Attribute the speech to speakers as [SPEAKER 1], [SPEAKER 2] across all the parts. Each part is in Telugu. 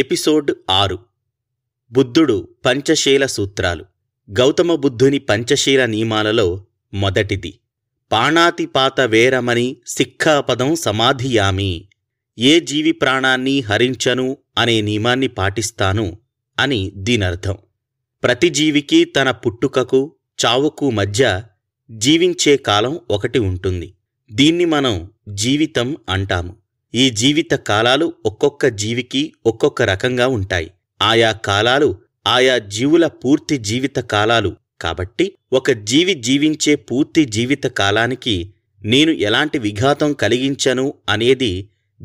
[SPEAKER 1] ఎపిసోడ్ ఆరు బుద్ధుడు పంచశీల సూత్రాలు గౌతమ బుద్ధుని పంచశీల నియమాలలో మొదటిది పాణాతిపాత వేరమని సిక్ఖాపదం సమాధియామి ఏ జీవి ప్రాణాన్ని హరించను అనే నియమాన్ని పాటిస్తాను అని దీనర్థం ప్రతి జీవికి తన పుట్టుకకు చావుకు మధ్య జీవించే కాలం ఒకటి ఉంటుంది దీన్ని మనం జీవితం అంటాము ఈ జీవిత కాలాలు ఒక్కొక్క జీవికి ఒక్కొక్క రకంగా ఉంటాయి ఆయా కాలాలు ఆయా జీవుల పూర్తి జీవిత కాలాలు కాబట్టి ఒక జీవి జీవించే పూర్తి జీవిత కాలానికి నేను ఎలాంటి విఘాతం కలిగించను అనేది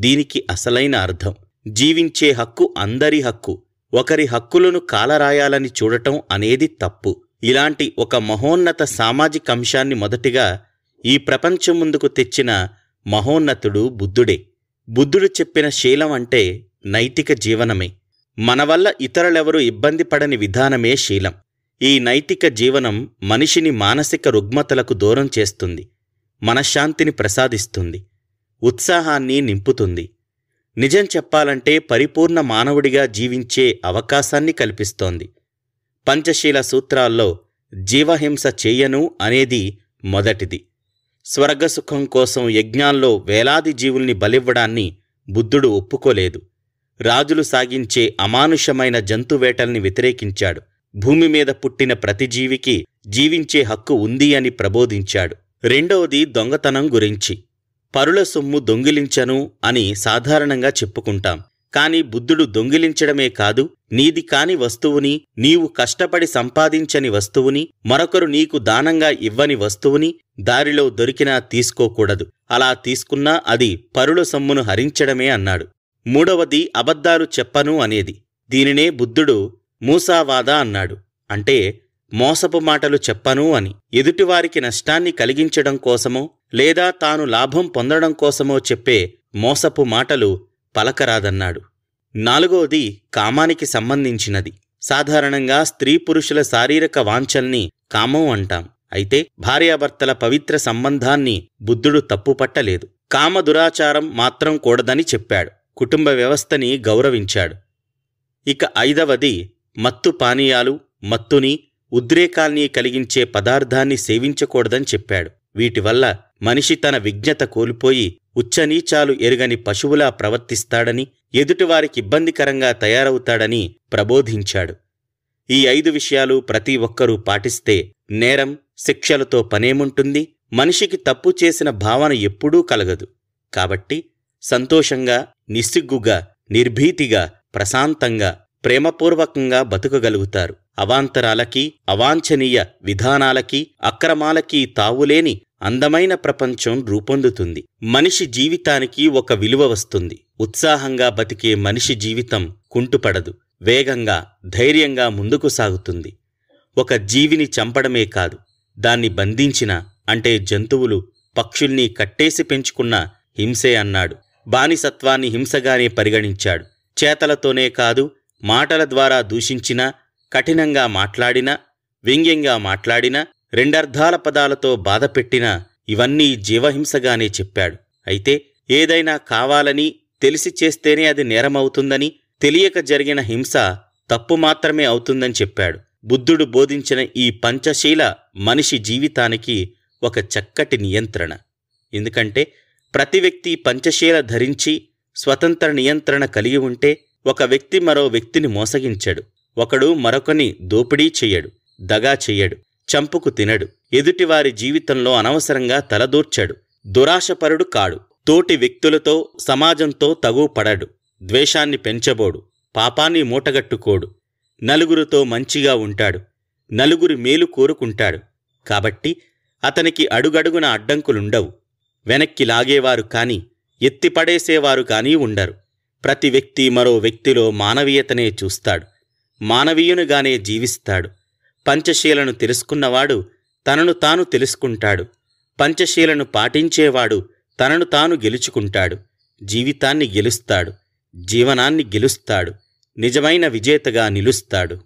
[SPEAKER 1] దీనికి అసలైన అర్థం జీవించే హక్కు అందరి హక్కు ఒకరి హక్కులను కాలరాయాలని చూడటం అనేది తప్పు ఇలాంటి ఒక మహోన్నత సామాజిక అంశాన్ని మొదటిగా ఈ ప్రపంచం ముందుకు తెచ్చిన మహోన్నతుడు బుద్ధుడే బుద్ధుడు చెప్పిన శీలం అంటే నైతిక జీవనమే మన వల్ల ఇతరులెవరూ ఇబ్బంది పడని విధానమే శీలం ఈ నైతిక జీవనం మనిషిని మానసిక రుగ్మతలకు దూరం చేస్తుంది మనశ్శాంతిని ప్రసాదిస్తుంది ఉత్సాహాన్ని నింపుతుంది నిజం చెప్పాలంటే పరిపూర్ణ మానవుడిగా జీవించే అవకాశాన్ని కల్పిస్తోంది పంచశీల సూత్రాల్లో జీవహింస చేయను అనేది మొదటిది స్వర్గసుఖం కోసం యజ్ఞాల్లో వేలాది జీవుల్ని బలివ్వడాన్ని బుద్ధుడు ఒప్పుకోలేదు రాజులు సాగించే అమానుషమైన జంతువేటల్ని వ్యతిరేకించాడు భూమి మీద పుట్టిన ప్రతి జీవికి జీవించే హక్కు ఉంది అని ప్రబోధించాడు రెండవది దొంగతనం గురించి పరుల సొమ్ము దొంగిలించను అని సాధారణంగా చెప్పుకుంటాం కాని బుద్ధుడు దొంగిలించడమే కాదు నీది కాని వస్తువుని నీవు కష్టపడి సంపాదించని వస్తువుని మరొకరు నీకు దానంగా ఇవ్వని వస్తువుని దారిలో దొరికినా తీసుకోకూడదు అలా తీసుకున్నా అది పరుల సొమ్మును హరించడమే అన్నాడు మూడవది అబద్ధాలు చెప్పను అనేది దీనినే బుద్ధుడు మూసావాద అన్నాడు అంటే మోసపు మాటలు చెప్పను అని ఎదుటివారికి నష్టాన్ని కలిగించడం కోసమో లేదా తాను లాభం పొందడం కోసమో చెప్పే మోసపు మాటలు పలకరాదన్నాడు నాలుగవది కామానికి సంబంధించినది సాధారణంగా స్త్రీ పురుషుల శారీరక వాంఛల్ని కామం అంటాం అయితే భార్యాభర్తల పవిత్ర సంబంధాన్ని బుద్ధుడు తప్పుపట్టలేదు కామ దురాచారం మాత్రం కూడదని చెప్పాడు కుటుంబ వ్యవస్థని గౌరవించాడు ఇక ఐదవది మత్తు పానీయాలు మత్తుని ఉద్రేకాల్ని కలిగించే పదార్థాన్ని సేవించకూడదని చెప్పాడు వీటివల్ల మనిషి తన విజ్ఞత కోల్పోయి ఉచ్చనీచాలు ఎరుగని పశువులా ప్రవర్తిస్తాడని ఎదుటివారికి ఇబ్బందికరంగా తయారవుతాడని ప్రబోధించాడు ఈ ఐదు విషయాలు ప్రతి ఒక్కరూ పాటిస్తే నేరం శిక్షలతో పనేముంటుంది మనిషికి తప్పు చేసిన భావన ఎప్పుడూ కలగదు కాబట్టి సంతోషంగా నిస్సిగ్గుగా నిర్భీతిగా ప్రశాంతంగా ప్రేమపూర్వకంగా బతుకగలుగుతారు అవాంతరాలకీ అవాంఛనీయ విధానాలకీ అక్రమాలకీ తావులేని అందమైన ప్రపంచం రూపొందుతుంది మనిషి జీవితానికి ఒక విలువ వస్తుంది ఉత్సాహంగా బతికే మనిషి జీవితం కుంటుపడదు వేగంగా ధైర్యంగా ముందుకు సాగుతుంది ఒక జీవిని చంపడమే కాదు దాన్ని బంధించిన అంటే జంతువులు పక్షుల్ని కట్టేసి పెంచుకున్న హింసే అన్నాడు బానిసత్వాన్ని హింసగానే పరిగణించాడు చేతలతోనే కాదు మాటల ద్వారా దూషించినా కఠినంగా మాట్లాడినా వ్యంగ్యంగా మాట్లాడినా రెండర్ధాల పదాలతో బాధపెట్టినా ఇవన్నీ జీవహింసగానే చెప్పాడు అయితే ఏదైనా కావాలని తెలిసి చేస్తేనే అది నేరమవుతుందని తెలియక జరిగిన హింస తప్పు మాత్రమే అవుతుందని చెప్పాడు బుద్ధుడు బోధించిన ఈ పంచశీల మనిషి జీవితానికి ఒక చక్కటి నియంత్రణ ఎందుకంటే ప్రతి వ్యక్తి పంచశీల ధరించి స్వతంత్ర నియంత్రణ కలిగి ఉంటే ఒక వ్యక్తి మరో వ్యక్తిని మోసగించడు ఒకడు మరొకని దోపిడీ చెయ్యడు దగా చెయ్యడు చంపుకు తినడు ఎదుటివారి జీవితంలో అనవసరంగా తలదూర్చడు దురాశపరుడు కాడు తోటి వ్యక్తులతో సమాజంతో తగుపడడు ద్వేషాన్ని పెంచబోడు పాపాన్ని మూటగట్టుకోడు నలుగురితో మంచిగా ఉంటాడు నలుగురి మేలు కోరుకుంటాడు కాబట్టి అతనికి అడుగడుగున అడ్డంకులుండవు వెనక్కి లాగేవారు కాని ఎత్తిపడేసేవారు కానీ ఉండరు ప్రతి వ్యక్తి మరో వ్యక్తిలో మానవీయతనే చూస్తాడు మానవీయునిగానే జీవిస్తాడు పంచశీలను తెలుసుకున్నవాడు తనను తాను తెలుసుకుంటాడు పంచశీలను పాటించేవాడు తనను తాను గెలుచుకుంటాడు జీవితాన్ని గెలుస్తాడు జీవనాన్ని గెలుస్తాడు నిజమైన విజేతగా నిలుస్తాడు